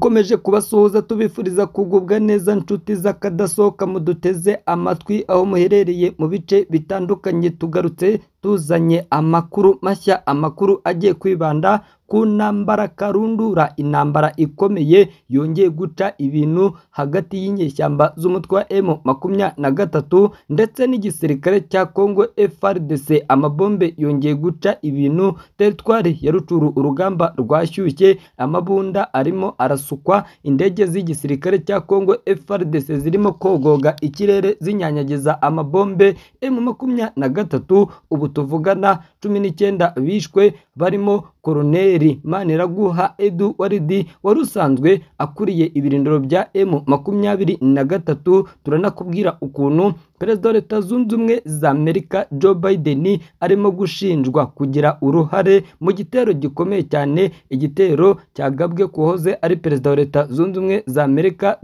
dukomeje kubasuhuza tubifuriza kugubwa neza nshuti z'akadasohoka muduteze amatwi aho muherereye mu bice bitandukanye tugarutse tuzanye amakuru mashya amakuru agiye kwibanda ku ntambara karundura intambara ikomeye yongeye guca ibintu hagati y'inyeshyamba z'umutwe wa emu makumyabiri na gatatu ndetse n'igisirikare cya Congo FARDC amabombe yongeye guca ibintu teritwari ya rucuru urugamba rwashyushye amabunda arimo arasukwa indege z'igisirikare cya Congo FARDC zirimo kogoga ikirere zinyanyagiza amabombe emu makumyabiri na gatatu ubu tuvugana cumi n'icyenda bishwe barimo Koloneli Maniraguha Edouard wari usanzwe akuriye ibirindiro bya emu makumyabiri na gatatu turanakubwira ukuntu perezida wa leta zunze ubumwe za Amerika Joe Biden arimo gushinjwa kugira uruhare mu gitero gikomeye cyane igitero cyagabwe kuhoze ari perezida wa leta zunze ubumwe za Amerika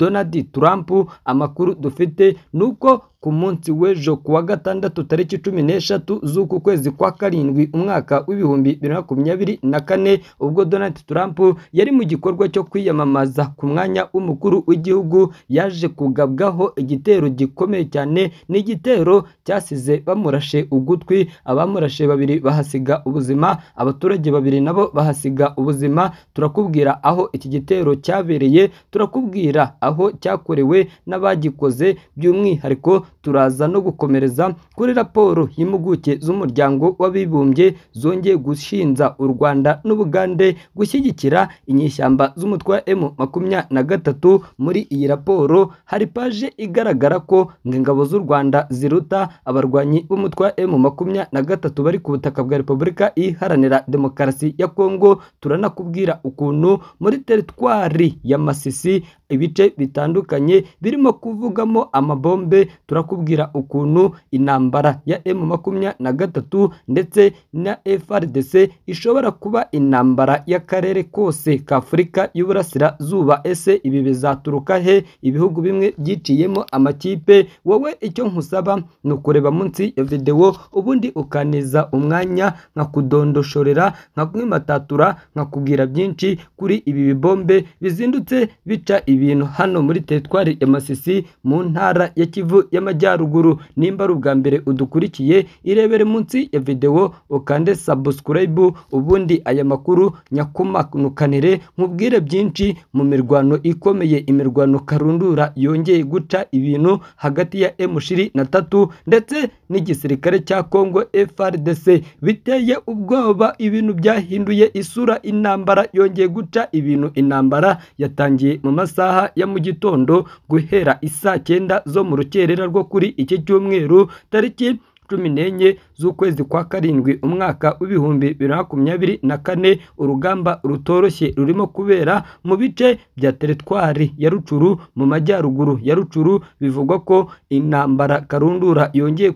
Donald Trump amakuru dufite ni uko ku munsi w'ejo kuwa wa gatandatu tariki cumi n'eshatu z'uku kwezi kwa karindwi umwaka w'ibihumbi bibiri na makumyabiri na kane ubwo Donald Trump yari mu gikorwa cyo kwiyamamaza ku mwanya w'umukuru w'igihugu yaje kugabwaho igitero gikomeye cyane n'igitero cyasize bamurashe ugutwi abamurashe babiri bahasiga ubuzima abaturage babiri nabo bahasiga ubuzima turakubwira aho iki gitero cyabereye turakubwira aho cyakorewe n'abagikoze by'umwihariko turaza no gukomereza kuri raporo y'impuguke z'umuryango w'abibumbye zongeye gushinja u Rwanda n'Ubugande gushyigikira inyeshyamba z'umutwe wa M makumyabiri na gatatu muri iyi raporo hari paje igaragara ko ingabo z'u Rwanda ziruta abarwanyi b'umutwe wa M makumyabiri na gatatu bari ku butaka bwa Repubulika iharanira demokarasi ya Kongo turanakubwira ukuntu muri teritwari ya Masisi ibice bitandukanye birimo kuvugamo amabombe turakubwira ukuntu intambara ya emu makumyabiri na gatatu ndetse na FARDC ishobora kuba intambara y'akarere kose ka k'Afurika y'Uburasirazuba ese ibi bizaturuka he ibihugu bimwe byiciyemo amakipe wowe icyo nkusaba ni ukureba munsi ya videwo ubundi ukaniza umwanya nkakudondoshorera nkakwimatatura nkakubwira byinshi kuri ibi bibombe bizindutse bica ibi ibintu hano muri teritwari ya Masisi mu ntara ya Kivu y'Amajyaruguru nimba ari ubwa mbere udukurikiye irebere munsi ya videwo ukande subscribe ubundi aya makuru nyakumanukanire nkubwire byinshi mu mirwano ikomeye imirwano karundura yongeye guca ibintu hagati ya emushiri na tatu ndetse n'igisirikare cya Kongo FRDC biteye ubwoba ibintu byahinduye isura intambara yongeye guca ibintu intambara yatangiye mu masaha masaha ya mu gitondo guhera isa cyenda zo mu rukerera rwo kuri iki cyumweru tariki cumi n'enye z'ukwezi kwa karindwi umwaka w'ibihumbi bibiri na makumyabiri na kane urugamba rutoroshye rurimo kubera mu bice bya teritwari ya rucuru mu majyaruguru ya rucuru bivugwa ko intambara karundura yongeye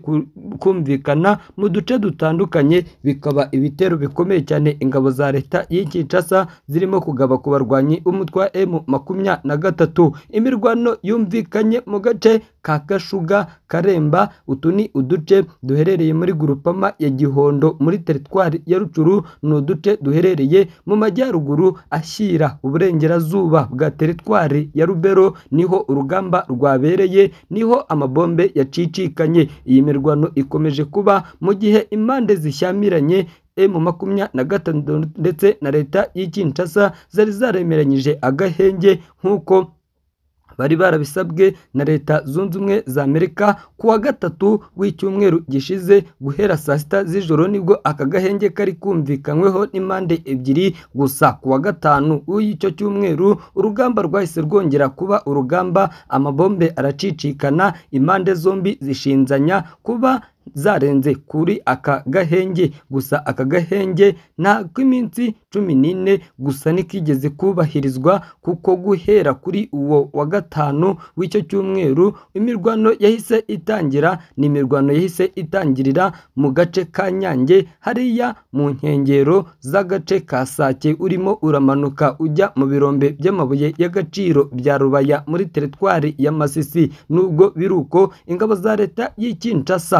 kumvikana mu duce dutandukanye bikaba ibitero bikomeye cyane ingabo za leta y'Kinshasa zirimo kugaba ku barwanyi b'umutwe wa M makumyabiri na gatatu imirwano yumvikanye mu gace ka Gashuga Karemba utu ni uduce duherereye muri guru Rupama ya Gihondo muri teritwari ya Rucuru ni uduce duherereye mu majyaruguru ashyira uburengerazuba bwa teritwari ya Rubero niho urugamba rwabereye niho amabombe yacicikanye iyi mirwano ikomeje kuba mu gihe impande zishyamiranye emu makumya na gatanu ndetse na leta y'i Kinshasa zari zaremeranyije agahenge nk'uko bari barabisabwe na leta zunze ubumwe za amerika ku wa gatatu w'icyumweru gishize guhera saa sita z'ijoro nibwo aka gahenge kari kumvikanyweho n'impande ebyiri gusa ku wa gatanu w'icyo cyumweru urugamba rwahise rwongera kuba urugamba amabombe aracicikana impande zombi zishinzanya kuba zarenze kuri aka gahenge gusa aka gahenge ni ak'iminsi cumi n'ine gusa ntikigeze kubahirizwa kuko guhera kuri uwo wa gatanu w'icyo cyumweru imirwano yahise itangira ni imirwano yahise itangirira mu gace ka Nyange hariya mu nkengero z'agace ka Sake urimo uramanuka ujya mu birombe by'amabuye y'agaciro bya Rubaya muri teritwari ya Masisi nubwo biri uko ingabo za leta y'i Kinshasa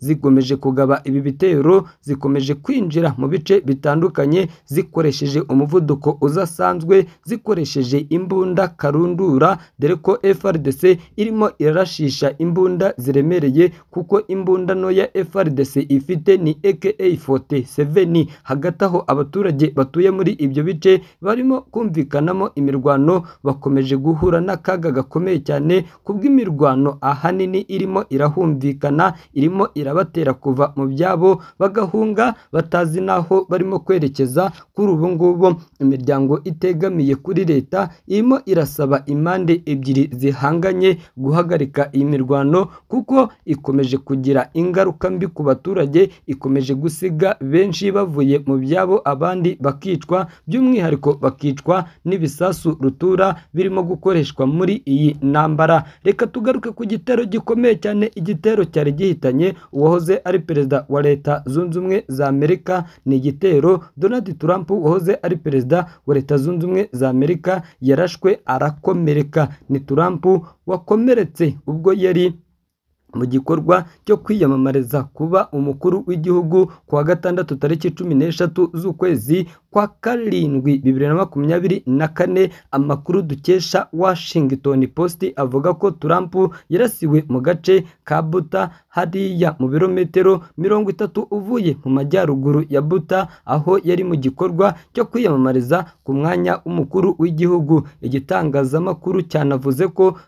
zikomeje kugaba ibi bitero zikomeje kwinjira mu bice bitandukanye zikoresheje umuvuduko uzasanzwe zikoresheje imbunda karundura dore ko FARDC irimo irarashisha imbunda ziremereye kuko imbunda ntoya FARDC ifite ni AK47 hagati aho abaturage batuye muri ibyo bice barimo kumvikanamo imirwano bakomeje guhura n'akaga gakomeye cyane kubw'imirwano ahanini irimo irahumvikana irimo ira batera kuva mu byabo bagahunga batazi n'aho barimo kwerekeza kuri ubu ngubu imiryango itegamiye kuri leta irimo irasaba impande ebyiri zihanganye guhagarika iyi mirwano kuko ikomeje kugira ingaruka mbi ku baturage ikomeje gusiga benshi bavuye mu byabo abandi bakicwa by'umwihariko bakicwa n'ibisasu rutura birimo gukoreshwa muri iyi ntambara reka tugaruke ku gitero gikomeye cyane igitero cyari gihitanye wahoze ari perezida wa leta zunze ubumwe za amerika ni igitero donald trump wahoze ari perezida wa leta zunze ubumwe za amerika yarashwe arakomereka ni trump wakomeretse ubwo yari mu gikorwa cyo kwiyamamariza kuba umukuru w'igihugu ku wa gatandatu tariki cumi n'eshatu z'ukwezi kwa karindwi bibiri na makumyabiri na kane amakuru dukesha Washington Post avuga ko Trump yarasiwe mu gace ka Buta hariya mu birometero mirongo itatu uvuye mu majyaruguru ya Buta aho yari mu gikorwa cyo kwiyamamariza ku mwanya w'umukuru w'igihugu igitangazamakuru cyanavuze ko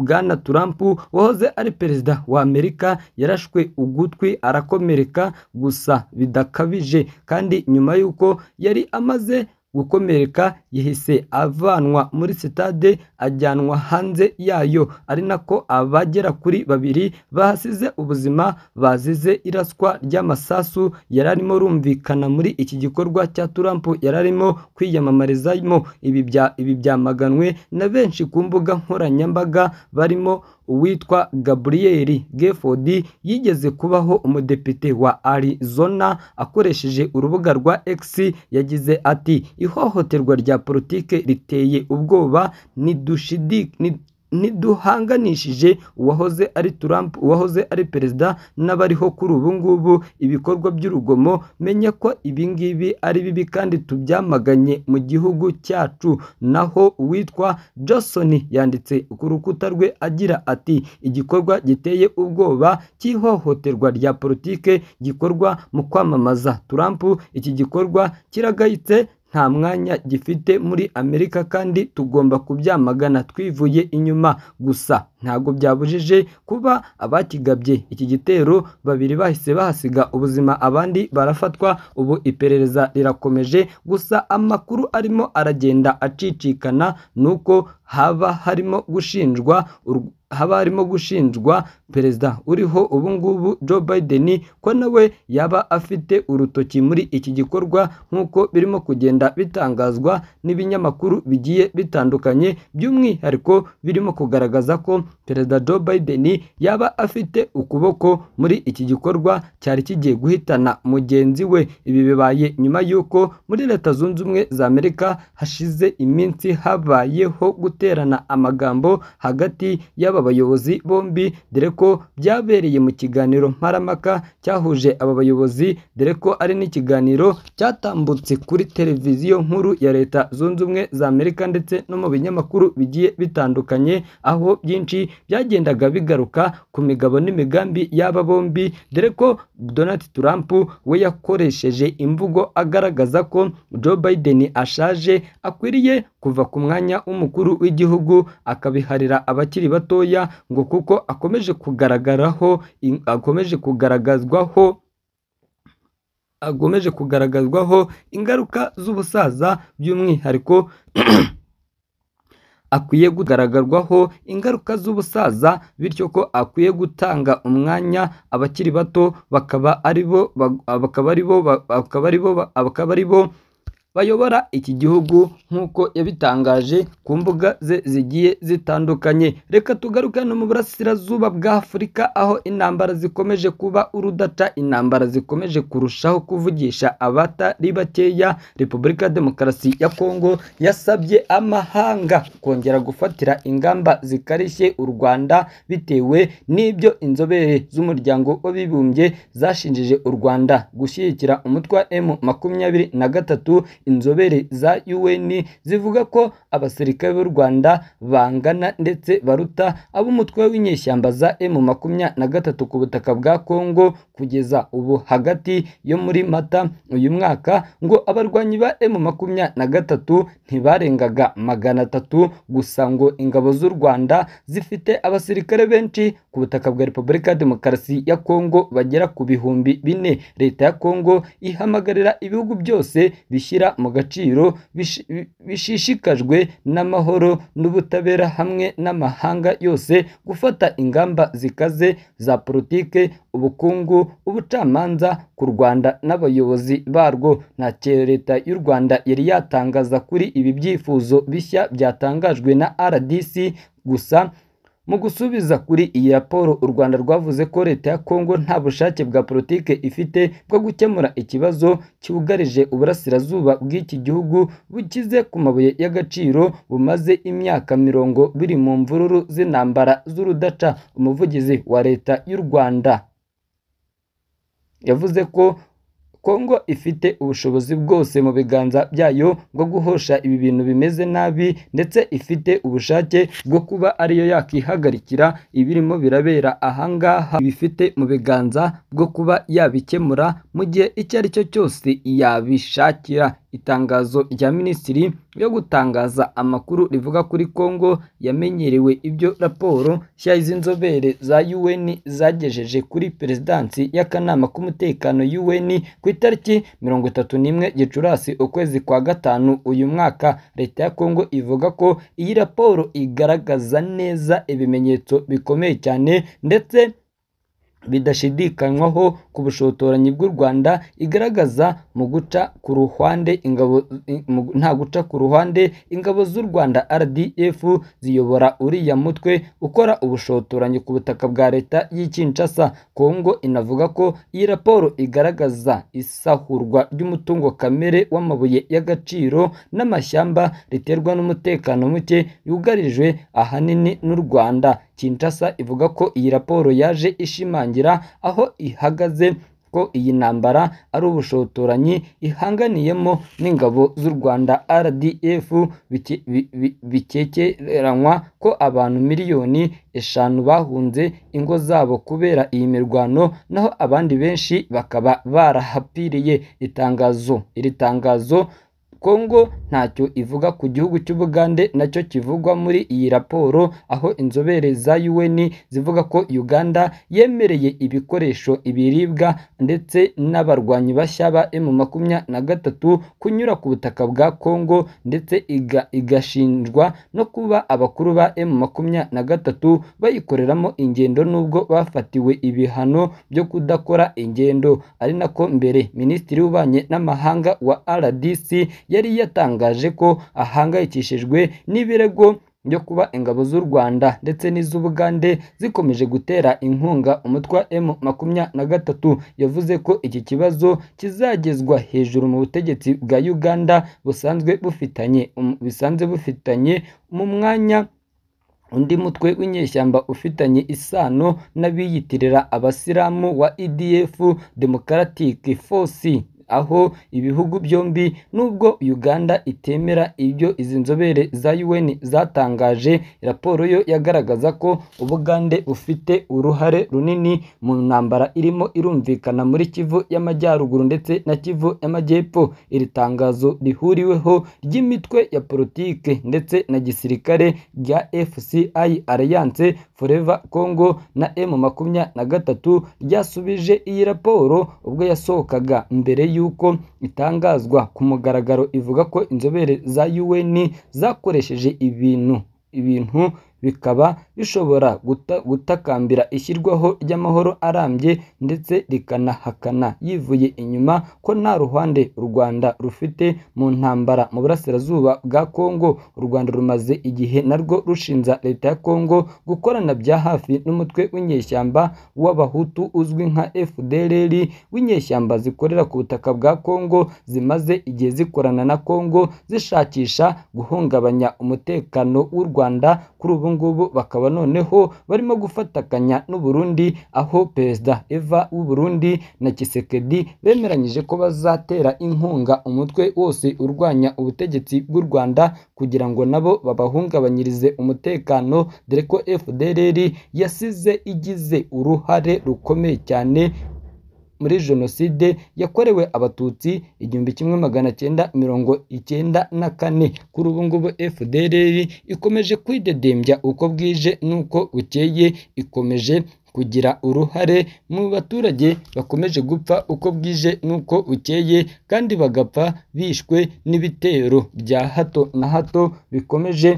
bwana Trump wahoze ari perezida wa Amerika yarashwe ugutwi arakomereka gusa bidakabije kandi nyuma y'uko yari amaze gukomereka yahise avanwa muri sitade ajyanwa hanze yayo ari nako abagera kuri babiri bahasize ubuzima bazize iraswa ry'amasasu yari arimo rumvikana muri iki gikorwa cya Trump yari arimo kwiyamamarizamo ibi bya ibi byamaganwe na benshi ku mbuga nkoranyambaga barimo uwitwa Gabriel Geford yigeze kubaho umudepite wa Arizona akoresheje urubuga rwa X yagize ati “Ihohoterwa rya politiki riteye ubwoba ni niduhanganishije uwahoze ari Trump uwahoze ari perezida n'abariho kuri ubu ngubu ibikorwa by'urugomo menya ko ibi ngibi ari bibi kandi tubyamaganye mu gihugu cyacu naho uwitwa Johnson yanditse ku rukuta rwe agira ati igikorwa giteye ubwoba cy'ihohoterwa rya politike gikorwa mu kwamamaza Trump iki gikorwa kiragayitse nta mwanya gifite muri Amerika kandi tugomba kubyamagana twivuye inyuma gusa ntabwo byabujije kuba abakigabye iki gitero babiri bahise bahasiga ubuzima abandi barafatwa ubu iperereza rirakomeje gusa amakuru arimo aragenda acicikana nuko haba harimo gushinjwa haba harimo gushinjwa perezida uriho ubu ngubu Joe Biden ko nawe yaba afite urutoki muri iki gikorwa nk'uko birimo kugenda bitangazwa n'ibinyamakuru bigiye bitandukanye by'umwihariko birimo kugaragaza ko perezida Joe Biden yaba afite ukuboko muri iki gikorwa cyari kigiye guhitana mugenzi we ibi bibaye nyuma y'uko muri leta zunze ubumwe za Amerika hashize iminsi habayeho guterana amagambo hagati y'aba aba bayobozi bombi dore ko byabereye mu kiganiro mparamaka cyahuje aba bayobozi dore ko ari n'ikiganiro cyatambutse kuri televiziyo nkuru ya leta zunze ubumwe za amerika ndetse no mu binyamakuru bigiye bitandukanye aho byinshi byagendaga bigaruka ku migabo n'imigambi y'aba bombi dore ko donald trump we yakoresheje imvugo agaragaza ko joe biden ashaje akwiriye kuva ku mwanya w'umukuru w'igihugu akabiharira abakiri batoya gatoya ngo kuko akomeje kugaragaraho akomeje kugaragazwaho agomeje kugaragazwaho ingaruka z'ubusaza by'umwihariko akwiye kugaragarwaho ingaruka z'ubusaza bityo ko akwiye gutanga umwanya abakiri bato bakaba ari bo bakaba ari bo bakaba ari bo bayobora iki gihugu nk'uko yabitangaje ku mbuga ze zigiye zitandukanye reka tugaruke no mu burasirazuba bwa afurika aho intambara zikomeje kuba urudaca intambara zikomeje kurushaho kuvugisha abatari bakeya repubulika ya demokarasi ya kongo yasabye amahanga kongera gufatira ingamba zikarishye u rwanda bitewe n'ibyo inzobere z'umuryango w'abibumbye zashinjije u rwanda gushyigikira umutwe wa emu makumyabiri na gatatu inzobere za UN zivuga ko abasirikare b'u Rwanda bangana ndetse baruta ab'umutwe w'inyeshyamba za emu makumya na gatatu ku butaka bwa Congo kugeza ubu hagati yo muri Mata uyu mwaka ngo abarwanyi ba emu makumya na gatatu ntibarengaga magana atatu gusa ngo ingabo z'u Rwanda zifite abasirikare benshi ku butaka bwa Repubulika ya Demokarasi ya Congo bagera ku bihumbi bine leta ya Congo ihamagarira ibihugu byose bishyira mu gaciro bishishikajwe n'amahoro n'ubutabera hamwe n'amahanga yose gufata ingamba zikaze za politike ubukungu ubucamanza ku rwanda n'abayobozi barwo ntacyo leta y'u rwanda yari yatangaza kuri ibi byifuzo bishya byatangajwe na rdc gusa Mu gusubiza kuri iyi raporo u Rwanda rwavuze ko Leta ya Congo nta bushake bwa politiki ifite bwo gukemura ikibazo cyugarije uburasirazuba bw'iki gihugu bukize ku mabuye y'agaciro bumaze imyaka mirongo biri mu mvururu z'intambara z'urudaca umuvugizi wa Leta y'u Rwanda yavuze ko Kongo ifite ubushobozi bwose mu biganza byayo bwo guhosha ibi bintu bimeze nabi ndetse ifite ubushake bwo kuba ariyo yakihagarikira ibirimo birabera aha bifite mu biganza bwo kuba yabikemura mu gihe icyo ari cyo cyose yabishakira. Itangazo rya minisitiri ryo gutangaza amakuru rivuga kuri Congo yamenyerewe ibyo raporo nshya z'inzobere za UN zagejeje kuri perezidansi y'akanama k'umutekano UN ku itariki mirongo itatu n'imwe Gicurasi ukwezi kwa gatanu uyu mwaka, leta ya Congo ivuga ko iyi raporo igaragaza neza ibimenyetso bikomeye cyane ndetse bidashidikanywaho ku bushotoranyi bw'u Rwanda igaragaza mu guca ku ruhande ingabo nta guca ku ruhande ingabo z'u Rwanda RDF ziyobora uriya mutwe ukora ubushotoranyi ku butaka bwa leta y'i Kinshasa Congo inavuga ko iyi raporo igaragaza isahurwa ry'umutungo kamere w'amabuye y'agaciro n'amashyamba riterwa n'umutekano muke yugarijwe ahanini n'u Rwanda Kinshasa ivuga ko iyi raporo yaje ishimangira aho ihagaze ko iyi ntambara ari ubushotoranyi ihanganiyemo n'ingabo z'u Rwanda RDF bikekeranywa ko abantu miliyoni eshanu bahunze ingo zabo kubera iyi mirwano naho abandi benshi bakaba barahapiriye itangazo iri tangazo Congo ntacyo ivuga ku gihugu cy'Ubugande nacyo kivugwa muri iyi raporo aho inzobere za UN zivuga ko Uganda yemereye ibikoresho, ibiribwa ndetse n'abarwanyi bashya ba emu makumya na gatatu kunyura ku butaka bwa Congo ndetse iga igashinjwa no kuba abakuru ba M makumya na gatatu bayikoreramo ingendo nubwo bafatiwe ibihano byo kudakora ingendo ari nako mbere Minisitiri w'Ububanyi n'Amahanga wa RDC yari yatangaje ko ahangayikishijwe n'ibirego byo kuba ingabo z'u Rwanda ndetse n'iz'Ubugande zikomeje gutera inkunga umutwe M makumyabiri na gatatu yavuze ko iki kibazo kizagezwa hejuru mu butegetsi bwa Uganda busanzwe bufitanye um, bisanzwe bufitanye mu mwanya undi mutwe w'inyeshyamba ufitanye isano n'abiyitirira abasilamu wa EDF Democratic Force aho ibihugu byombi nubwo Uganda itemera ibyo izi nzobere za UN zatangaje raporo yo yagaragaza ko Ubugande bufite uruhare runini mu ntambara irimo irumvikana muri Kivu y'Amajyaruguru ndetse na Kivu y'Amajyepfo iri tangazo rihuriweho ry'imitwe ya politiki ndetse na gisirikare rya FCI Alliance Forever Congo na M makumyabiri na gatatu ryasubije iyi raporo ubwo yasohokaga mbere y'u y'uko itangazwa ku mugaragaro ivuga ko inzobere za UN zakoresheje ibintu ibintu bikaba bishobora gutakambira ishyirwaho ry'amahoro arambye ndetse rikanahakana yivuye inyuma ko nta ruhande u Rwanda rufite mu ntambara mu burasirazuba bwa Kongo u Rwanda rumaze igihe narwo rushinza leta ya Kongo gukorana bya hafi n'umutwe w'inyeshyamba w'abahutu uzwi nka FDLR w'inyeshyamba zikorera ku butaka bwa Kongo zimaze igihe zikorana na Kongo zishakisha guhungabanya umutekano w'u Rwanda kuri ubu ngubu bakaba noneho barimo gufatakanya n'u Burundi aho perezida Eva w'u Burundi na kisekedi bemeranyije ko bazatera inkunga umutwe wose urwanya ubutegetsi bw'u Rwanda kugira ngo nabo babahungabanyirize umutekano dore ko FDLR yasize igize uruhare rukomeye cyane muri jenoside yakorewe abatutsi igihumbi kimwe magana cyenda mirongo icyenda na kane kuri ubu ngubu FDLR ikomeje kwidedembya uko bwije n'uko bukeye ikomeje kugira uruhare mu baturage bakomeje gupfa uko bwije n'uko bukeye kandi bagapfa bishwe n'ibitero bya hato na hato bikomeje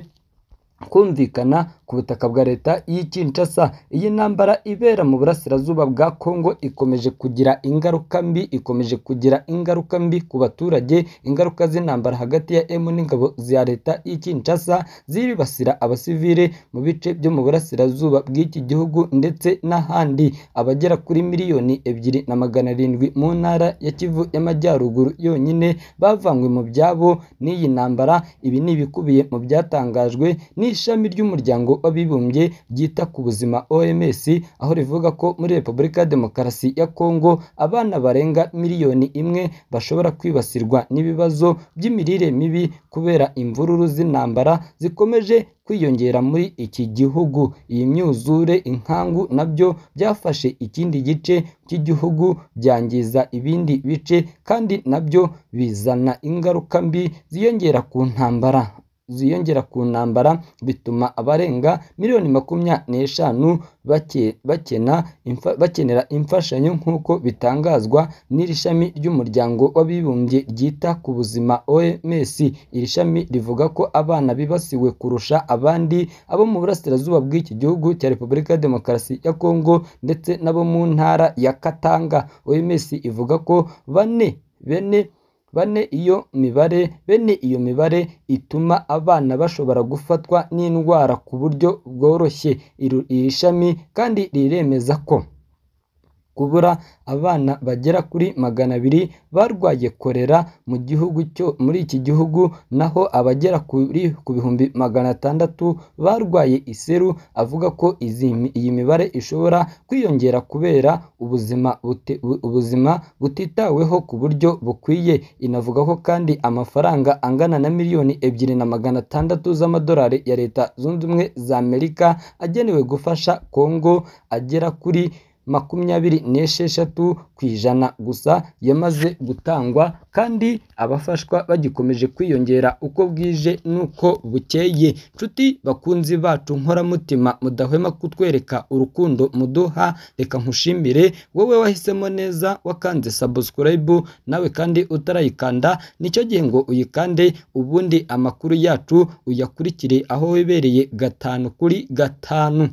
kumvikana ku butaka bwa leta y'i Kinshasa. Iyi ntambara ibera mu burasirazuba bwa Kongo ikomeje kugira ingaruka mbi, ikomeje kugira ingaruka mbi ku baturage, ingaruka z'intambara hagati ya M n'ingabo za leta y'i Kinshasa zibasira abasivile mu bice byo mu burasirazuba bw'iki gihugu ndetse n'ahandi. Abagera kuri miliyoni ebyiri na magana arindwi mu ntara ya Kivu y'Amajyaruguru yonyine bavanywe mu byabo n'iyi ntambara. Ibi ni ibikubiye mu byatangajwe ni ishami ry'umuryango w'abibumbye ryita ku buzima OMS aho rivuga ko muri Repubulika ya Demokarasi ya Kongo abana barenga miliyoni imwe bashobora kwibasirwa n'ibibazo by'imirire mibi kubera imvururu z'intambara zikomeje kwiyongera muri iki gihugu iyi myuzure inkangu nabyo byafashe ikindi gice cy'igihugu byangiza ibindi bice kandi nabyo bizana ingaruka mbi ziyongera ku ntambara ziyongera ku ntambara bituma abarenga miliyoni makumyabiri n'eshanu bakenera imfashanyo nk'uko bitangazwa n'iri shami ry'Umuryango w'Abibumbye ryita ku Buzima OMS iri shami rivuga ko abana bibasiwe kurusha abandi abo mu burasirazuba bw'iki gihugu cya Repubulika ya Demokarasi ya Kongo ndetse n'abo mu ntara ya Katanga OMS ivuga ko bane bene bane iyo mibare bene iyo mibare ituma abana bashobora gufatwa n'indwara ku buryo bworoshye, iri shami kandi riremeza ko. kubura abana bagera kuri magana abiri barwaye korera mu gihugu cyo muri iki gihugu naho abagera kuri ku bihumbi magana atandatu barwaye iseru avuga ko iyi mibare ishobora kwiyongera kubera ubuzima ubuzima butitaweho ku buryo bukwiye inavuga ko kandi amafaranga angana na miliyoni ebyiri na magana atandatu z'amadolari ya leta zunze ubumwe za amerika agenewe gufasha congo agera kuri makumyabiri n'esheshatu ku ijana gusa yamaze gutangwa kandi abafashwa bagikomeje kwiyongera uko bwije n'uko bukeye, nshuti bakunzi bacu nkora mutima mudahwema kutwereka urukundo muduha reka nkushimire wowe wahisemo neza wakanze sabusikarayibu nawe kandi utarayikanda nicyo gihe ngo uyikande ubundi amakuru yacu uyakurikire aho wibereye gatanu kuri gatanu.